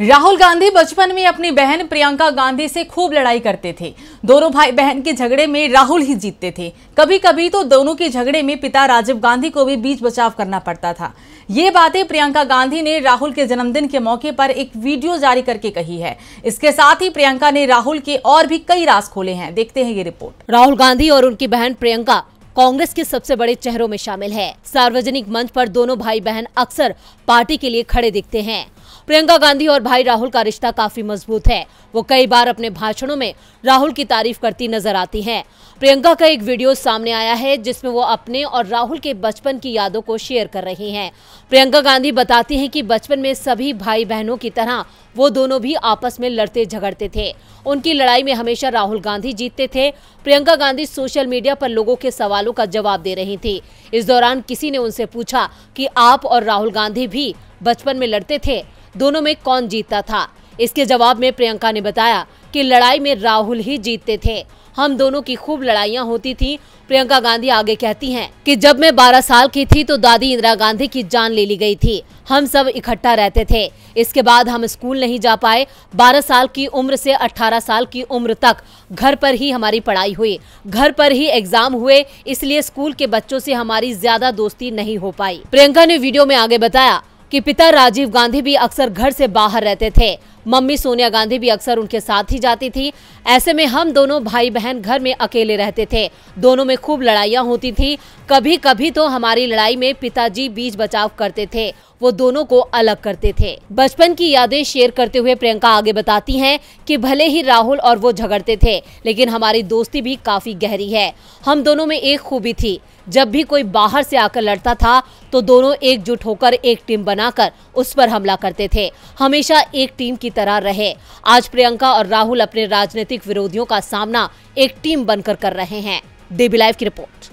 राहुल गांधी बचपन में अपनी बहन प्रियंका गांधी से खूब लड़ाई करते थे दोनों भाई बहन के झगड़े में राहुल ही जीतते थे कभी कभी तो दोनों के झगड़े में पिता राजीव गांधी को भी बीच बचाव करना पड़ता था ये बातें प्रियंका गांधी ने राहुल के जन्मदिन के मौके पर एक वीडियो जारी करके कही है इसके साथ ही प्रियंका ने राहुल के और भी कई रास खोले हैं देखते हैं ये रिपोर्ट राहुल गांधी और उनकी बहन प्रियंका कांग्रेस के सबसे बड़े चेहरों में शामिल है सार्वजनिक मंच पर दोनों भाई बहन अक्सर पार्टी के लिए खड़े दिखते हैं प्रियंका गांधी और भाई राहुल का रिश्ता काफी मजबूत है वो कई बार अपने भाषणों में राहुल की तारीफ करती नजर आती हैं प्रियंका का एक वीडियो सामने आया है जिसमें वो अपने और राहुल के बचपन की यादों को शेयर कर रही हैं प्रियंका गांधी बताती हैं कि बचपन में सभी भाई बहनों की तरह वो दोनों भी आपस में लड़ते झगड़ते थे उनकी लड़ाई में हमेशा राहुल गांधी जीतते थे प्रियंका गांधी सोशल मीडिया पर लोगों के सवालों का जवाब दे रही थी इस दौरान किसी ने उनसे पूछा की आप और राहुल गांधी भी बचपन में लड़ते थे दोनों में कौन जीतता था इसके जवाब में प्रियंका ने बताया कि लड़ाई में राहुल ही जीतते थे हम दोनों की खूब लड़ाइया होती थी प्रियंका गांधी आगे कहती हैं कि जब मैं 12 साल की थी तो दादी इंदिरा गांधी की जान ले ली गई थी हम सब इकट्ठा रहते थे इसके बाद हम स्कूल नहीं जा पाए 12 साल की उम्र से 18 साल की उम्र तक घर पर ही हमारी पढ़ाई हुई घर पर ही एग्जाम हुए इसलिए स्कूल के बच्चों से हमारी ज्यादा दोस्ती नहीं हो पाई प्रियंका ने वीडियो में आगे बताया कि पिता राजीव गांधी भी अक्सर घर से बाहर रहते थे मम्मी सोनिया गांधी भी अक्सर उनके साथ ही जाती थी ऐसे में हम दोनों भाई बहन घर में अकेले रहते थे दोनों में खूब लड़ाइया होती थी कभी कभी तो हमारी लड़ाई में पिताजी बीच बचाव करते थे वो दोनों को अलग करते थे बचपन की यादें शेयर करते हुए प्रियंका आगे बताती हैं कि भले ही राहुल और वो झगड़ते थे लेकिन हमारी दोस्ती भी काफी गहरी है हम दोनों में एक खूबी थी जब भी कोई बाहर से आकर लड़ता था तो दोनों एकजुट होकर एक टीम बनाकर उस पर हमला करते थे हमेशा एक टीम की तरह रहे आज प्रियंका और राहुल अपने राजनीतिक विरोधियों का सामना एक टीम बनकर कर रहे हैं डेबी लाइव की रिपोर्ट